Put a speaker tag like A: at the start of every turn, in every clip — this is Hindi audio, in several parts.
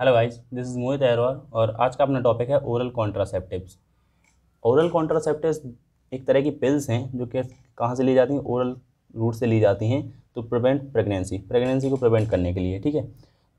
A: hello guys this is Mohit Aharwal और आज का अपना टॉपिक है ओरल कॉन्ट्रासेप्टिव्स ओरल कॉन्ट्रासेप्टिव्स एक तरह की पिल्स हैं जो कि कहाँ से ली जाती हैं ओरल रूट से ली जाती हैं तो प्रिवेंट प्रेगनेंसी प्रेगनेंसी को प्रिवेंट करने के लिए ठीक है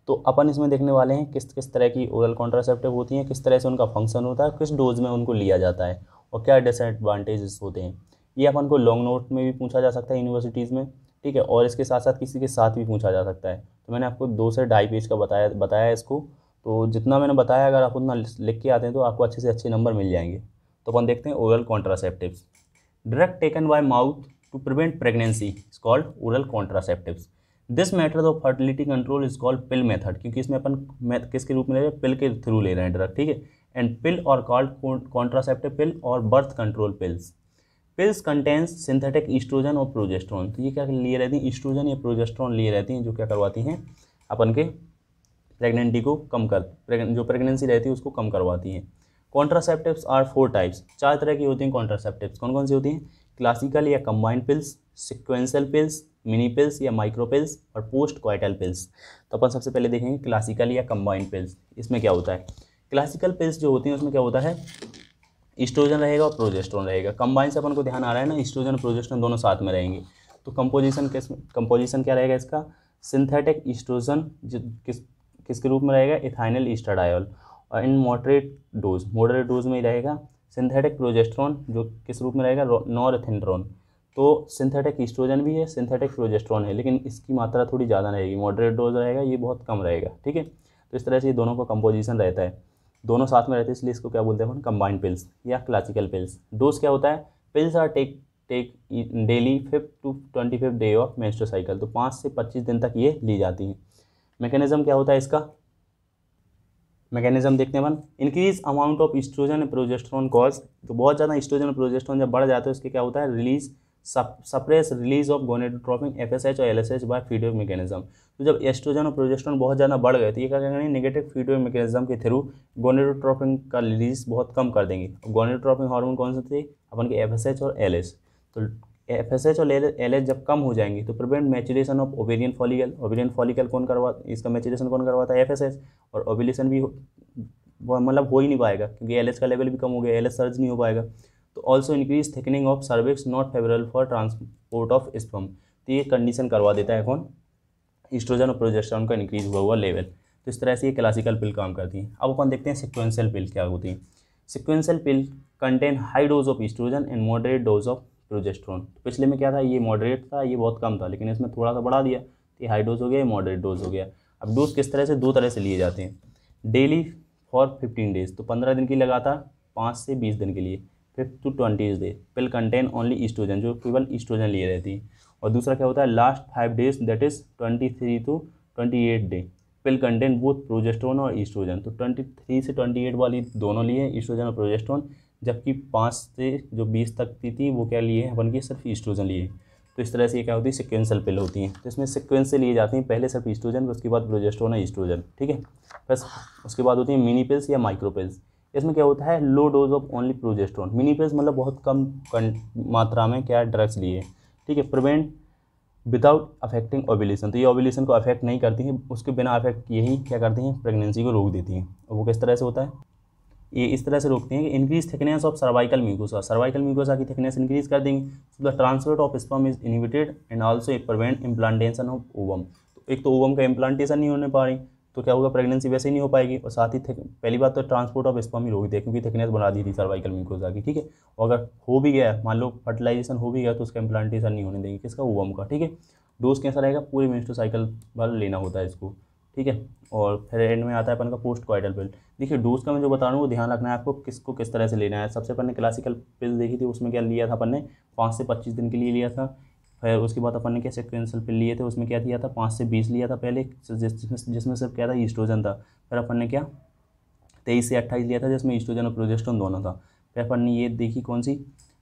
A: तो अपन इसमें देखने वाले हैं किस किस तरह की ओरल कॉन्ट्रासेप्टिव होती हैं किस तरह से उनका फंक्शन होता है किस डोज में उनको लिया जाता है और क्या डिसएडवांटेजेस होते हैं ये अपन को लॉन्ग नोट में भी पूछा जा सकता है यूनिवर्सिटीज़ में ठीक है और इसके साथ साथ किसी के साथ भी पूछा जा सकता है तो मैंने आपको दो से ढाई पेज का बताया बताया इसको तो जितना मैंने बताया अगर आप उतना लिख के आते हैं तो आपको अच्छे से अच्छे नंबर मिल जाएंगे तो अपन देखते हैं oral contraceptives drug taken by mouth to prevent pregnancy is called oral contraceptives this method of fertility control is called pill method क्योंकि इसमें अपन किसके रूप में ले रहे हैं पिल के थ्रू ले रहे हैं ड्रग ठीक है एंड पिल और कॉल्ड कॉन्ट्रासेप्टिव पिल और birth control pills pills contains synthetic estrogen और प्रोजेस्ट्रॉन तो ये क्या लिए रहती हैं ईस्ट्रोजन या प्रोजेस्ट्रॉन लिए रहती हैं जो क्या करवाती हैं अपन के प्रेगनेंटी को कम कर प्रेगन, जो प्रेगनेंसी रहती है उसको कम करवाती हैं कॉन्ट्रासेप्टिव्स आर फोर टाइप्स चार तरह की होती हैं कॉन्ट्रासेप्टिव्स कौन कौन सी होती हैं क्लासिकल या combined pills sequential pills mini pills या माइक्रो पिल्स और पोस्ट क्वाइटल पिल्स तो अपन सबसे पहले देखेंगे क्लासिकल या कम्बाइंड पिल्स इसमें क्या होता है क्लासिकल पिल्स जो होती हैं उसमें क्या होता है इस्ट्रोजन रहेगा और प्रोजेस्ट्रोन रहेगा कंबाइन से अपन को ध्यान आ रहा है ना इस्ट्रोजन और प्रोजेस्ट्रोन दोनों साथ में रहेंगे तो कंपोजिशन किस कंपोजिशन क्या रहेगा इसका सिंथेटिक इस्ट्रोजन किस किसके रूप में रहेगा इथाइनल इस्टाडायल और in moderate dose moderate dose में ही रहेगा सिंथेटिक प्रोजेस्ट्रॉन जो किस रूप में रहेगा नॉरथिनड्रोन तो सिंथेटिक इस्ट्रोजन भी है सिंथेटिक प्रोजेस्ट्रॉन है लेकिन इसकी मात्रा थोड़ी ज़्यादा रहेगी मॉडरेट डोज रहेगा ये बहुत कम रहेगा ठीक है तो इस तरह से ये दोनों का कंपोजिशन रहता है दोनों साथ में रहते हैं इसलिए इसको क्या बोलते हैं अपन कंबाइंड पिल्स या क्लासिकल पिल्स डोज क्या होता है pills are take take daily fifth to twenty fifth day of menstrual cycle तो पाँच से पच्चीस दिन तक ये ली जाती हैं मैकेनिज्म क्या होता है इसका मैकेनिज्म देखते हैं अपन increase amount of estrogen progesterone cause तो बहुत ज़्यादा ईस्ट्रोजन प्रोजेस्ट्रॉन जब बढ़ जाता है उसके क्या होता है release suppress release of gonadotropic F S H और L S H by feedback mechanism तो जब एस्ट्रोजन और प्रोजेस्ट्रॉन बहुत ज़्यादा बढ़ गए तो ये क्या करेंगे नेगेटिव फीडवे मेकेजम के थ्रू गोनेडोट्रोपिन का रिलीज बहुत कम कर देंगे गोनेडोट्रोपिन हार्मोन कौन से थे अपन के एफ एस एच और एल एस तो एफ एस एच और एल एच जब कम हो जाएंगे तो prevent maturation of ovarian follicle ovarian follicle कौन करवा इसका मेचुरेशन कौन करवाता है एफ एस एच और ओवेलेशन भी मतलब हो ही नहीं पाएगा क्योंकि एल एच का लेवल भी कम हो गया एल एच सर्ज नहीं हो पाएगा तो also increase thickening of cervix not favourable for transport of sperm तो ये कंडीशन करवा देता है कौन इस्ट्रोजन और प्रोजेस्ट्रॉन का इंक्रीज हुआ हुआ लेवल तो इस तरह से ये क्लासिकल पिल काम करती हैं अब अपन देखते हैं सिक्वेंशियल पिल क्या होती हैं sequential pill contain high dose of estrogen and moderate dose of progesterone पिछले में क्या था ये मॉडरेट था ये बहुत कम था लेकिन इसमें थोड़ा सा बढ़ा दिया तो ये हाई डोज हो गया मॉडरेट डोज हो गया अब डोज किस तरह से दो तरह से लिए जाते हैं डेली फॉर फिफ्टीन डेज तो पंद्रह दिन की लगाता पाँच से बीस दिन के लिए fifth to twenty day pill contain only estrogen जो केवल ईस्ट्रोजन लिए रहती है और दूसरा क्या होता है last five days that is twenty three to twenty eight day pill contain both progesterone और ईस्ट्रोजन तो ट्वेंटी थ्री से ट्वेंटी एट वाली दोनों लिए ईस्ट्रोजन और प्रोजेस्ट्रोन जबकि पाँच से जो बीस तक की थी वो क्या लिए हैं अपन की सिर्फ ईस्ट्रोजन लिए तो इस तरह से ये क्या होती है सिक्वेंसल पिल होती हैं तो इसमें सिक्वेंस से लिए जाते हैं पहले सिर्फ ईस्ट्रोजन उसके बाद प्रोजेस्ट्रोन और ईस्ट्रोजन ठीक है बस उसके बाद होती है मिनी पिल्स या माइक्रो पिल्स इसमें क्या होता है low dose of only progesterone mini pills मतलब बहुत कम मात्रा में क्या ड्रग्स लिए ठीक है प्रिवेंट विदाउट अफेक्टिंग ओबिलेशन तो ये ओबिलेशन को अफेक्ट नहीं करती है उसके बिना अफेक्ट यही क्या करती हैं प्रेगनेंसी को रोक देती हैं और वो किस तरह से होता है ये इस तरह से रोकते हैं कि increase thickness of cervical mucosa cervical mucosa की थिकनेस इंक्रीज कर देंगे so the transport of sperm is inhibited and also prevent implantation of ovum तो एक तो ओवम का इम्प्लांटेशन नहीं होने पा रही तो क्या होगा प्रेगनेंसी वैसे ही नहीं हो पाएगी और साथ ही पहली बात तो ट्रांसपोर्ट ऑफ स्पर्म ही रोक दिया क्योंकि थकनेस बना दी थी सर्वाइकल म्यूकोजा की ठीक है और अगर हो भी गया मान लो फर्टिलाइजेशन हो भी गया तो उसका इम्प्लांटेशन नहीं होने देंगे किसका ओवम का ठीक है डोज कैसा रहेगा पूरी मिनिस्टो साइकिल लेना होता है इसको ठीक है और फिर एंड में आता है अपन का पोस्ट क्वाइटल पिल देखिए डोज का मैं जो बता रहा हूँ वो ध्यान रखना है आपको किसको किस तरह से लेना है सबसे अपन ने क्लासिकल पिल देखी थी उसमें क्या लिया था अपन ने पाँच से पच्चीस दिन के लिए लिया था फिर उसके बाद अपन ने क्या सिक्वेंसल पिल लिए थे उसमें क्या दिया था पाँच से बीस लिया था पहले जिसमें जिसमें सिर्फ क्या था ईस्ट्रोजन था फिर अपन ने क्या तेईस से अट्ठाईस लिया था जिसमें ईस्ट्रोजन और प्रोजेस्ट्रोन दोनों था फिर अपन ने ये देखी कौन सी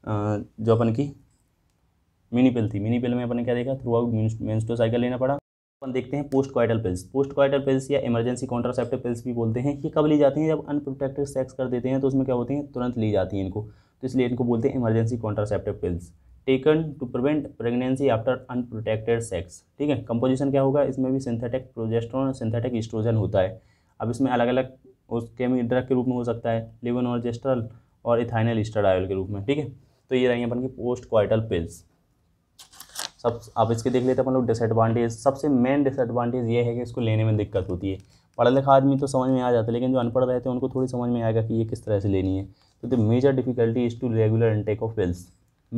A: जो अपन की मिनी पिल थी मिनी पिल में अपन ने क्या देखा थ्रू आउट मेन्स्टो साइकिल लेना पड़ा अपन देखते हैं post coital pills post coital pills या इमरजेंसी कॉन्ट्रासेप्टिव पिल्स भी बोलते हैं ये कब ली जाती हैं जब अनप्रोटेक्टेड सेक्स कर देते हैं तो उसमें क्या होती हैं तुरंत ली जाती हैं इनको तो इसलिए इनको बोलते हैं emergency contraceptive pills taken to prevent pregnancy after unprotected sex ठीक है कंपोजिशन क्या होगा इसमें भी सिंथेटिक प्रोजेस्ट्रॉन और सिंथेटिक इस्ट्रोजन होता है अब इसमें अलग अलग उसके में ड्रग के रूप में हो सकता है लिवन और जेस्ट्रल और इथाइनल स्टरायल के रूप में ठीक है तो ये रहेंगे अपन की पोस्ट क्वाइटल पिल्स सब आप इसके देख लेते हैं अपन लोग डिसएडवांटेज सबसे मेन डिसएडवांटेज ये है कि इसको लेने में दिक्कत होती है पढ़ा लिखा आदमी तो समझ में आ जाता है लेकिन जो अनपढ़ रहते हैं उनको थोड़ी समझ में आएगा कि ये किस तरह से लेनी है तो the major difficulty is to regular intake of pills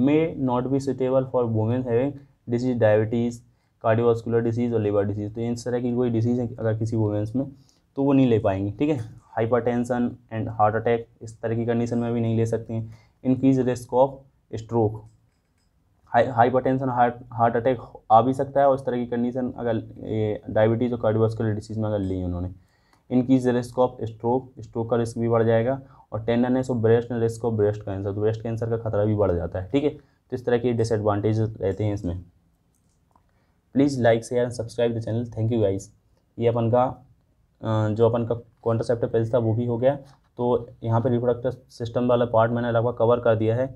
A: may not be suitable for women having disease diabetes cardiovascular disease और लिवर डिसीज़ तो इस तरह की कोई डिसीज़ है अगर किसी वुमेंस में तो वो नहीं ले पाएंगी ठीक है टेंशन एंड हार्ट अटैक इस तरह की कंडीशन में भी नहीं ले सकती हैं increase risk of stroke hypertension heart heart attack आ भी सकता है और इस तरह की कंडीशन अगर ये डायबिटीज़ और कार्डियोवास्कुलर डिसीज़ में अगर ली उन्होंने इनकी रिस्क ऑफ स्ट्रोक स्ट्रोक का रिस्क भी बढ़ जाएगा और tenderness of breast risk of breast cancer तो ब्रेस्ट कैंसर का खतरा भी बढ़ जाता है ठीक है तो इस तरह के डिसएडवांटेज रहते हैं इसमें please like share and subscribe the channel thank you guys ये अपन का जो अपन का कॉन्ट्रासेप्टिव पिल्स था वो भी हो गया तो यहाँ पर रिप्रोडक्टिव सिस्टम वाला पार्ट मैंने लगभग कवर कर दिया है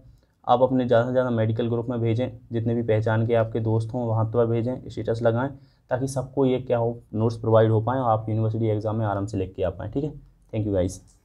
A: आप अपने ज़्यादा से ज़्यादा मेडिकल ग्रुप में भेजें जितने भी पहचान के आपके दोस्त हों वहाँ पर भेजें स्टेटस लगाएं ताकि सबको ये क्या हो नोट्स प्रोवाइड हो पाएँ और आप यूनिवर्सिटी एग्ज़ाम में आराम से लिख के आ पाएँ ठीक है थैंक यू गाइज़